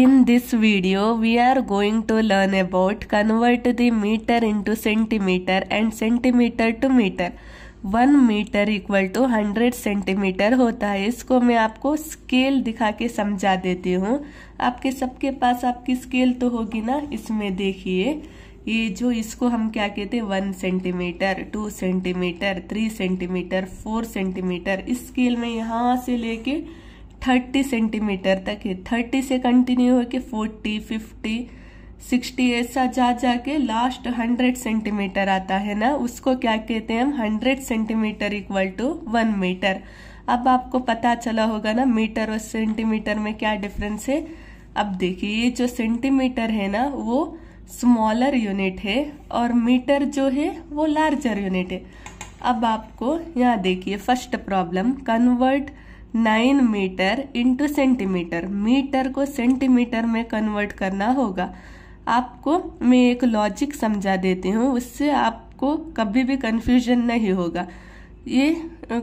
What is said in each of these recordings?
In this video, we are going to learn about convert the meter into centimeter and centimeter to meter. One metre equal to hundred centimetre होता है इसको मैं आपको scale दिखा के समझा देती हूँ आपके सबके पास आपकी स्केल तो होगी ना इसमें देखिए ये जो इसको हम क्या कहते हैं one centimetre two centimetre three centimetre four centimetre इस स्केल में यहाँ से लेके थर्टी सेंटीमीटर तक है थर्टी से कंटिन्यू होके फोर्टी फिफ्टी सिक्सटी ऐसा जा जाके लास्ट हंड्रेड सेंटीमीटर आता है ना उसको क्या कहते हैं हम hundred centimetre equal to one metre अब आपको पता चला होगा ना मीटर और सेंटीमीटर में क्या डिफरेंस है अब देखिए ये जो सेंटीमीटर है ना वो स्मॉलर यूनिट है और मीटर जो है वो लार्जर यूनिट है अब आपको यहाँ देखिए first problem convert nine metre into centimetre metre को सेंटीमीटर में कन्वर्ट करना होगा आपको मैं एक लॉजिक समझा देती हूँ उससे आपको कभी भी कन्फ्यूजन नहीं होगा ये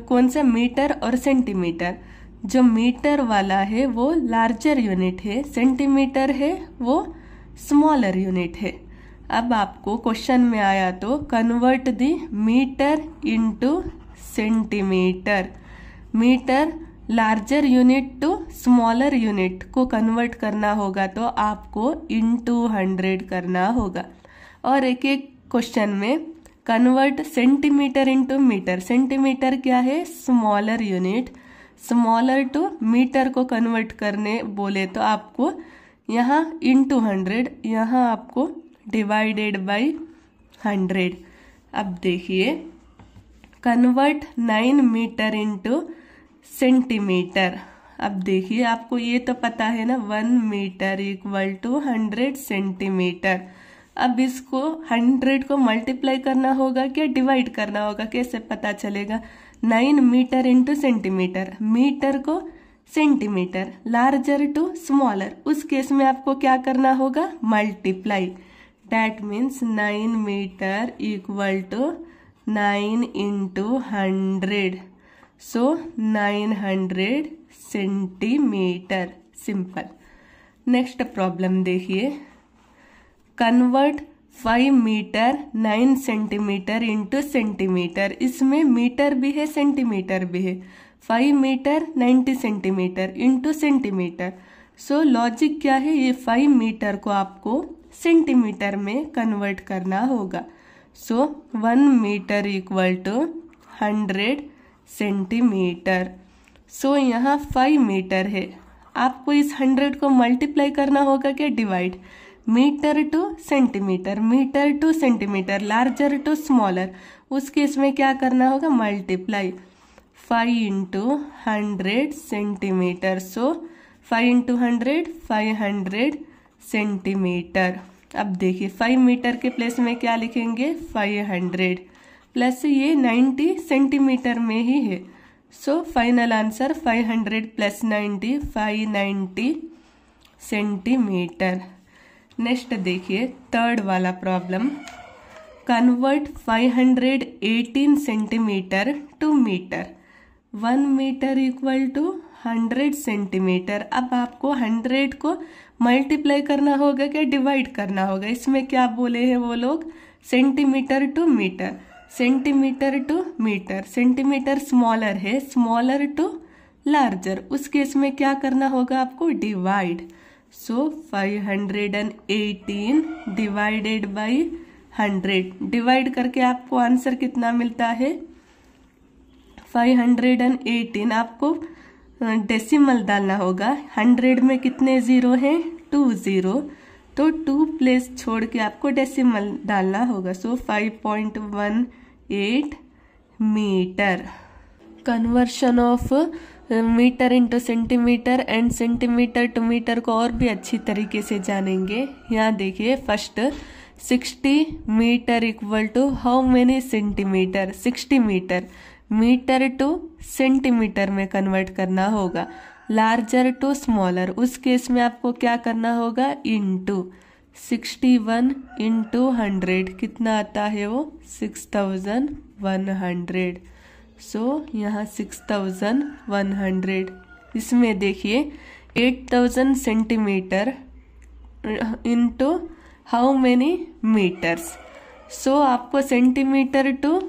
कौन सा मीटर और सेंटीमीटर जो मीटर वाला है वो लार्जर यूनिट है सेंटीमीटर है वो स्मॉलर यूनिट है अब आपको क्वेश्चन में आया तो convert the metre into centimetre metre larger unit to smaller unit को कन्वर्ट करना होगा तो आपको इन टू हंड्रेड करना होगा और एक एक क्वेश्चन में convert centimetre into metre centimetre क्या है smaller unit smaller to metre को कन्वर्ट करने बोले तो आपको यहाँ इन टू हंड्रेड यहाँ आपको डिवाइडेड बाई हंड्रेड अब देखिए convert nine metre into centimetre अब देखिए आपको ये तो पता है ना one metre equal to hundred centimetre अब इसको हंड्रेड को मल्टीप्लाई करना होगा क्या डिवाइड करना होगा कैसे पता चलेगा nine metre into centimetre metre को सेंटीमीटर लार्जर टू स्मॉलर उस केस में आपको क्या करना होगा multiply that means nine metre equal to nine into hundred so 900 centimetre simple next problem देखिए convert 5 metre 9 centimetre into centimetre इसमें मीटर भी है सेंटीमीटर भी है 5 metre 90 centimetre into centimetre so logic क्या है ये 5 मीटर को आपको सेंटीमीटर में कन्वर्ट करना होगा so one metre equal to hundred centimetre so यहाँ फाइव मीटर है आपको इस हंड्रेड को मल्टीप्लाई करना होगा क्या divide metre to centimetre metre to centimetre larger to smaller उस केस में क्या करना होगा multiply five into hundred centimetre so five into hundred five hundred centimetre अब देखिए फाइव मीटर के प्लेस में क्या लिखेंगे फाइव हंड्रेड प्लस ये 90 सेंटीमीटर में ही है so final answer 500 plus 90 590 centimetre next देखिए थर्ड वाला problem convert 518 centimetre to metre one metre equal to hundred centimetre अब आपको हंड्रेड को मल्टीप्लाई करना होगा क्या डिवाइड करना होगा इसमें क्या बोले हैं वो लोग centimetre to metre centimetre to metre centimetre smaller है स्मॉलर टू लार्जर उस केस में क्या करना होगा आपको divide so 518 divided by 100 divide करके आपको आंसर कितना मिलता है 518 आपको डेसिमल डालना होगा 100 में कितने ज़ीरो हैं टू ज़ीरो तो टू प्लेस छोड़ के आपको डेसिमल डालना होगा so five point one eight metre conversion of metre into centimetre and centimetre to metre को और भी अच्छी तरीके से जानेंगे यहाँ देखिए first sixty metre equal to how many centimetre sixty metre metre to centimetre में कन्वर्ट करना होगा लार्जर टू स्मॉलर उस केस में आपको क्या करना होगा into sixty one into hundred कितना आता है वो six thousand one hundred so यहाँ सिक्स थाउजेंड वन हंड्रेड इसमें देखिए eight thousand centimetre into how many metres so आपको centimetre to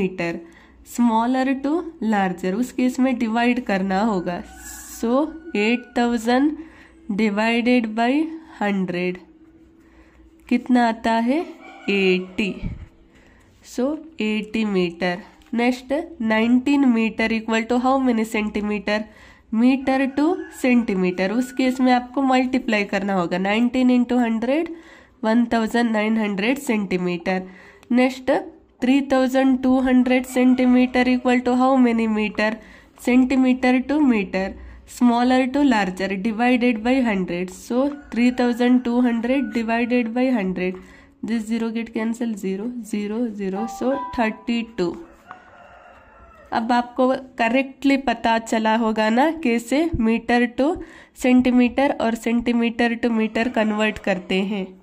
metre smaller to larger उस केस में डिवाइड करना होगा eight thousand divided by hundred कितना आता है eighty so eighty metre next nineteen metre equal to how many centimetre metre to centimetre उस case में आपको मल्टीप्लाई करना होगा nineteen into hundred one thousand nine hundred centimetre next three thousand two hundred centimetre equal to how many metre centimetre to metre smaller to larger divided by 100 so 3200 divided by 100 this 0 get cancel 0 0 0 so 32 अब आपको correctly पता चला होगा ना कैसे metre to centimetre और centimetre to metre convert करते हैं